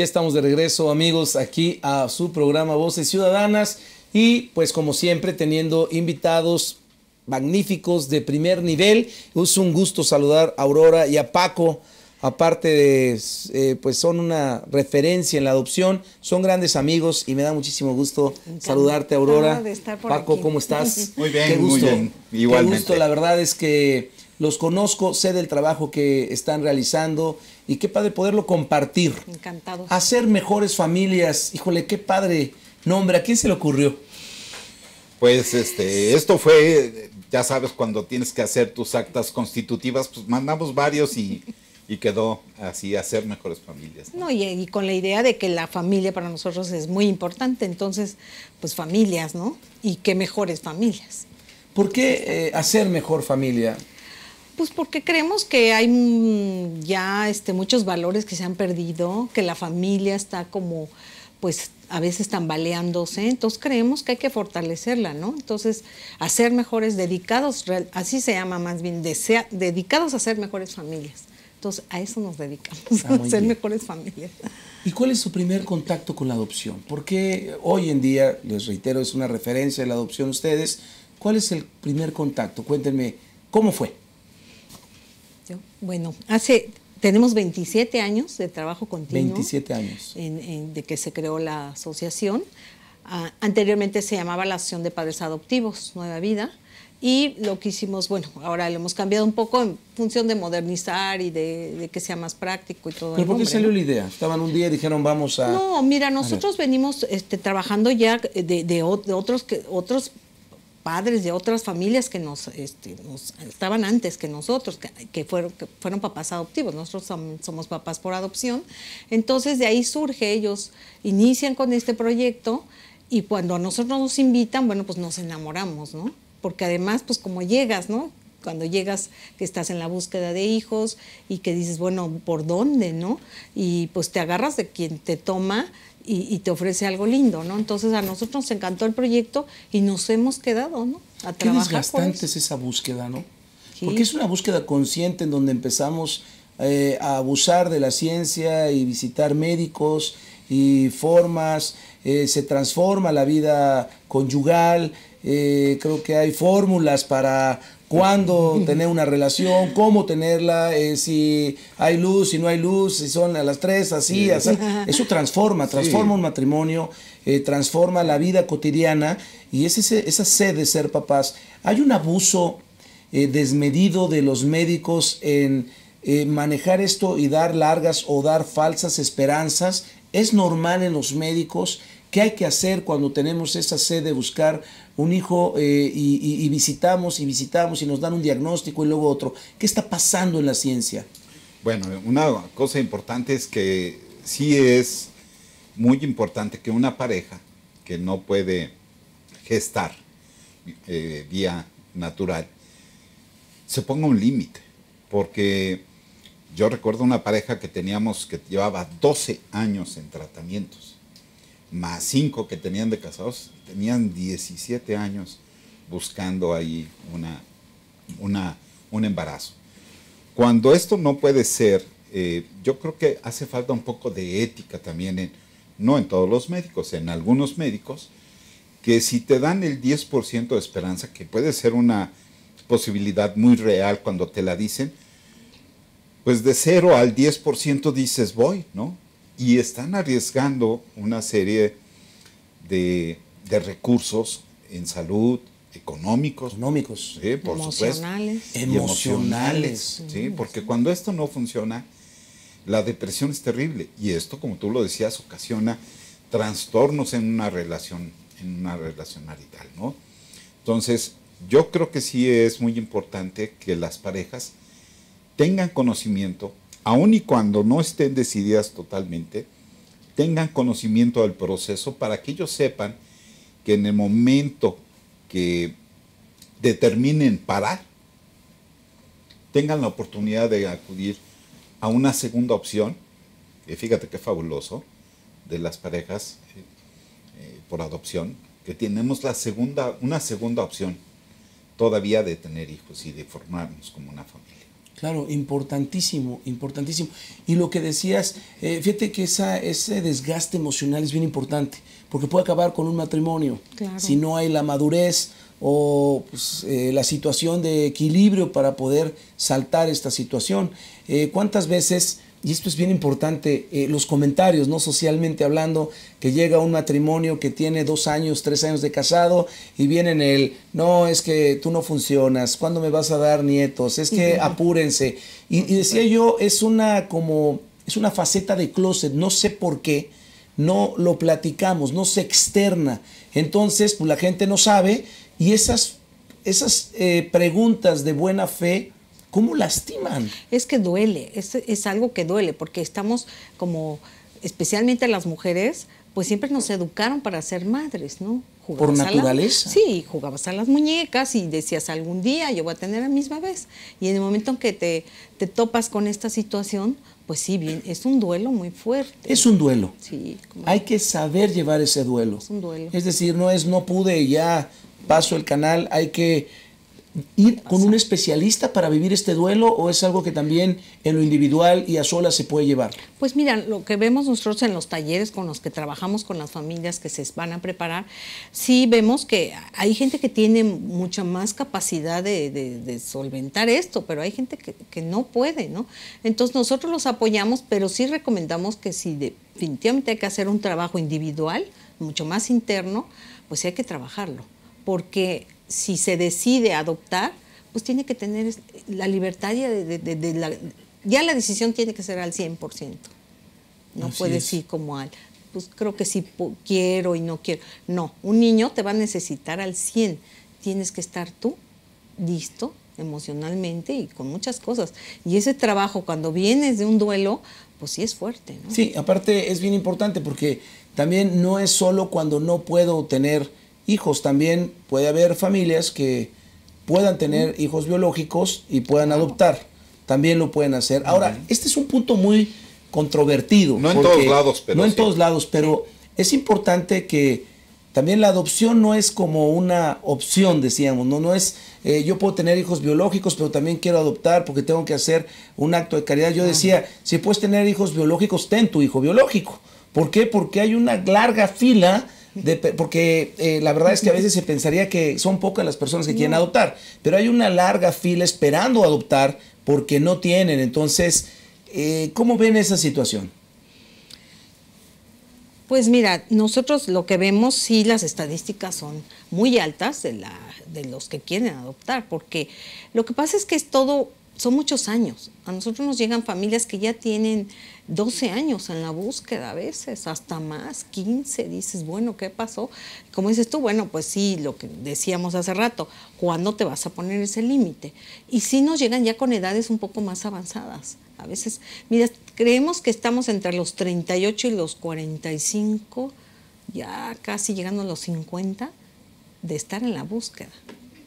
Ya estamos de regreso amigos aquí a su programa Voces Ciudadanas y pues como siempre teniendo invitados magníficos de primer nivel. Es un gusto saludar a Aurora y a Paco. Aparte de, eh, pues son una referencia en la adopción, son grandes amigos y me da muchísimo gusto saludarte, Aurora. Paco, ¿cómo estás? Muy bien, muy bien. Igualmente. gusto, la verdad es que los conozco, sé del trabajo que están realizando y qué padre poderlo compartir. Encantado. Hacer mejores familias, híjole, qué padre nombre, ¿a quién se le ocurrió? Pues este, esto fue, ya sabes, cuando tienes que hacer tus actas constitutivas, pues mandamos varios y, quedó así, hacer mejores familias. No, y, con la idea de que la familia para nosotros es muy importante, entonces, pues familias, ¿no? Y qué mejores familias. ¿Por qué eh, hacer mejor familia? Pues porque creemos que hay ya este, muchos valores que se han perdido, que la familia está como pues a veces tambaleándose, entonces creemos que hay que fortalecerla, ¿no? Entonces, hacer mejores dedicados, así se llama más bien, dedicados a ser mejores familias. Entonces, a eso nos dedicamos, a ah, ser mejores familias. ¿Y cuál es su primer contacto con la adopción? Porque hoy en día, les reitero, es una referencia de la adopción ustedes. ¿Cuál es el primer contacto? Cuéntenme, ¿cómo fue? Este, bueno, hace tenemos 27 años de trabajo continuo. 27 años. de que se creó la asociación. Ah, anteriormente se llamaba la Asociación de Padres Adoptivos, Nueva Vida. Y lo que hicimos, bueno, ahora lo hemos cambiado un poco en función de modernizar y de, que sea más práctico y todo. ¿Pero por qué salió la idea? Estaban un día y dijeron vamos a... No, mira, nosotros venimos este, trabajando ya de, de otros, que, otros padres de otras familias que este, nos, estaban antes que nosotros, que, que, fueron, que fueron papás adoptivos, nosotros somos papás por adopción. Entonces de ahí surge, ellos inician con este proyecto y cuando a nosotros nos invitan, bueno, pues nos enamoramos, ¿no? Porque además, pues como llegas, ¿no? cuando llegas, que estás en la búsqueda de hijos y que dices, bueno, ¿por dónde, no? Y pues te agarras de quien te toma, y, te ofrece algo lindo, ¿no? Entonces a nosotros nos encantó el proyecto y nos hemos quedado, ¿no? A Qué desgastante es esa búsqueda, ¿no? Porque es una búsqueda consciente en donde empezamos eh, a abusar de la ciencia y visitar médicos y formas, eh, se transforma la vida conyugal, eh, creo que hay fórmulas para cuándo tener una relación, cómo tenerla, eh, si hay luz, si no hay luz, si son a las tres, así, así. Eso transforma, transforma un matrimonio, eh, transforma la vida cotidiana y ese, esa sed de ser papás. Hay un abuso eh, desmedido de los médicos en manejar esto y dar largas o dar falsas esperanzas. Es normal en los médicos ¿Qué hay que hacer cuando tenemos esa sed de buscar un hijo eh, y, visitamos y visitamos y nos dan un diagnóstico y luego otro? ¿Qué está pasando en la ciencia? Bueno, una cosa importante es que sí es muy importante que una pareja que no puede gestar eh, vía natural se ponga un límite, porque yo recuerdo una pareja que teníamos que llevaba 12 años en tratamientos más cinco que tenían de casados, tenían 17 años buscando ahí una, una, un embarazo. Cuando esto no puede ser, eh, yo creo que hace falta un poco de ética también, no en todos los médicos, en algunos médicos, que si te dan el 10% de esperanza, que puede ser una posibilidad muy real cuando te la dicen, pues de 0 al 10% dices voy, ¿no? y están arriesgando una serie de, recursos en salud, económicos, económicos emocionales. emocionales, porque cuando esto no funciona, la depresión es terrible y esto, como tú lo decías, ocasiona trastornos en una relación, en una relación marital, ¿no? Entonces, yo creo que sí es muy importante que las parejas tengan conocimiento aun y cuando no estén decididas totalmente, tengan conocimiento del proceso para que ellos sepan que en el momento que determinen parar, tengan la oportunidad de acudir a una segunda opción, Y fíjate qué fabuloso, de las parejas eh, por adopción, que tenemos la segunda, una segunda opción todavía de tener hijos y de formarnos como una familia. Claro, importantísimo, importantísimo. Y lo que decías, eh, fíjate que ese desgaste emocional es bien importante, porque puede acabar con un matrimonio. Si no hay la madurez o pues, eh, la situación de equilibrio para poder saltar esta situación. Eh, ¿Cuántas veces y esto es bien importante, eh, los comentarios, ¿no? Socialmente hablando, que llega un matrimonio que tiene dos años, tres años de casado y vienen el, no, es que tú no funcionas, ¿cuándo me vas a dar nietos? Es que apúrense. Y, decía yo, es una como, es una faceta de closet, no sé por qué, no lo platicamos, no se externa. Entonces, pues la gente no sabe y esas, esas eh, preguntas de buena fe, ¿Cómo lastiman? Es que duele, es, algo que duele, porque estamos como, especialmente las mujeres, pues siempre nos educaron para ser madres, ¿no? por naturaleza. sí, jugabas a las muñecas y decías algún día yo voy a tener a misma vez. Y en el momento en que te, topas con esta situación, pues sí, bien, es un duelo muy fuerte. Es un duelo. Sí. Hay que saber llevar ese duelo. Es un duelo. Es decir, no es no pude, ya paso el canal, hay que ir con un especialista para vivir este duelo o es algo que también en lo individual y a solas se puede llevar? Pues mira, lo que vemos nosotros en los talleres con los que trabajamos con las familias que se van a preparar, sí vemos que hay gente que tiene mucha más capacidad de, solventar esto, pero hay gente que, que, no puede, ¿no? Entonces nosotros los apoyamos, pero sí recomendamos que si definitivamente hay que hacer un trabajo individual, mucho más interno, pues sí hay que trabajarlo, porque si se decide adoptar, pues tiene que tener la libertad de, de, la, ya la decisión tiene que ser al 100%. No puede ser como al, pues creo que si quiero y no quiero. No, un niño te va a necesitar al 100. Tienes que estar tú listo emocionalmente y con muchas cosas. Y ese trabajo cuando vienes de un duelo, pues sí es fuerte. Sí, aparte es bien importante porque también no es solo cuando no puedo tener hijos. También puede haber familias que puedan tener hijos biológicos y puedan adoptar. También lo pueden hacer. Ahora, este es un punto muy controvertido. No en todos lados, pero. No en todos lados, pero es importante que también la adopción no es como una opción, decíamos, no, no es eh, yo puedo tener hijos biológicos, pero también quiero adoptar porque tengo que hacer un acto de caridad. Yo decía, si puedes tener hijos biológicos, ten tu hijo biológico. ¿Por qué? Porque hay una larga fila porque eh, la verdad es que a veces se pensaría que son pocas las personas que quieren adoptar, pero hay una larga fila esperando adoptar porque no tienen. Entonces, eh, ¿cómo ven esa situación? Pues mira, nosotros lo que vemos, sí, las estadísticas son muy altas la, de los que quieren adoptar, porque lo que pasa es que es todo son muchos años. A nosotros nos llegan familias que ya tienen 12 años en la búsqueda a veces, hasta más, 15. Dices, bueno, ¿qué pasó? Como dices tú, bueno, pues sí, lo que decíamos hace rato, ¿cuándo te vas a poner ese límite? Y sí nos llegan ya con edades un poco más avanzadas. A veces, mira, creemos que estamos entre los 38 y los 45, ya casi llegando a los 50, de estar en la búsqueda.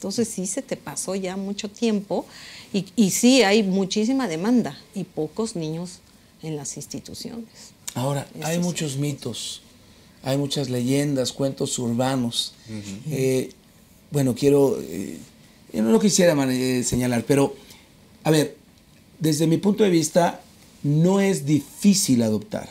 Entonces sí se te pasó ya mucho tiempo y, sí hay muchísima demanda y pocos niños en las instituciones. Ahora, hay muchos mitos, hay muchas leyendas, cuentos urbanos. Eh, bueno, quiero, eh, no lo quisiera eh, señalar, pero a ver, desde mi punto de vista, no es difícil adoptar.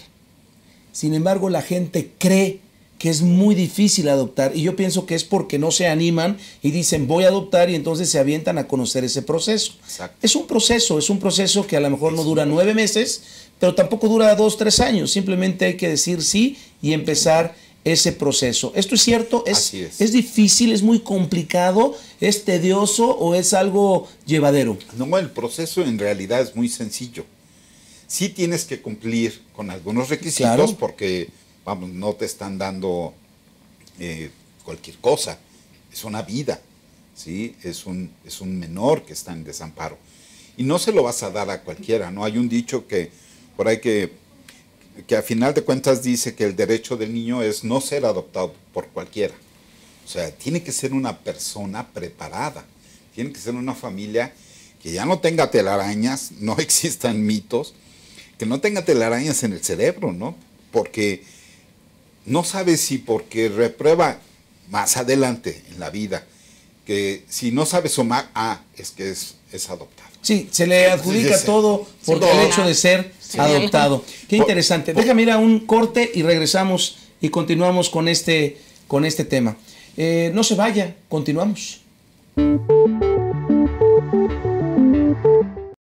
Sin embargo, la gente cree que es muy difícil adoptar y yo pienso que es porque no se animan y dicen voy a adoptar y entonces se avientan a conocer ese proceso. Exacto. Es un proceso, es un proceso que a lo mejor no dura nueve meses, pero tampoco dura dos, tres años. Simplemente hay que decir sí y empezar ese proceso. Esto es cierto, es, es. es, difícil, es muy complicado, es tedioso o es algo llevadero. No, el proceso en realidad es muy sencillo. Sí tienes que cumplir con algunos requisitos porque vamos, no te están dando eh, cualquier cosa, es una vida, ¿sí? Es un, es un menor que está en desamparo. Y no se lo vas a dar a cualquiera, ¿no? Hay un dicho que por ahí que, que a final de cuentas dice que el derecho del niño es no ser adoptado por cualquiera. O sea, tiene que ser una persona preparada, tiene que ser una familia que ya no tenga telarañas, no existan mitos, que no tenga telarañas en el cerebro, ¿no? Porque no sabe si porque reprueba más adelante en la vida, que si no sabe sumar, ah, es que es, es adoptado. Sí, se le adjudica todo por el hecho de ser adoptado. Qué interesante. Déjame ir a un corte y regresamos y continuamos con este, con este tema. Eh, no se vaya, continuamos.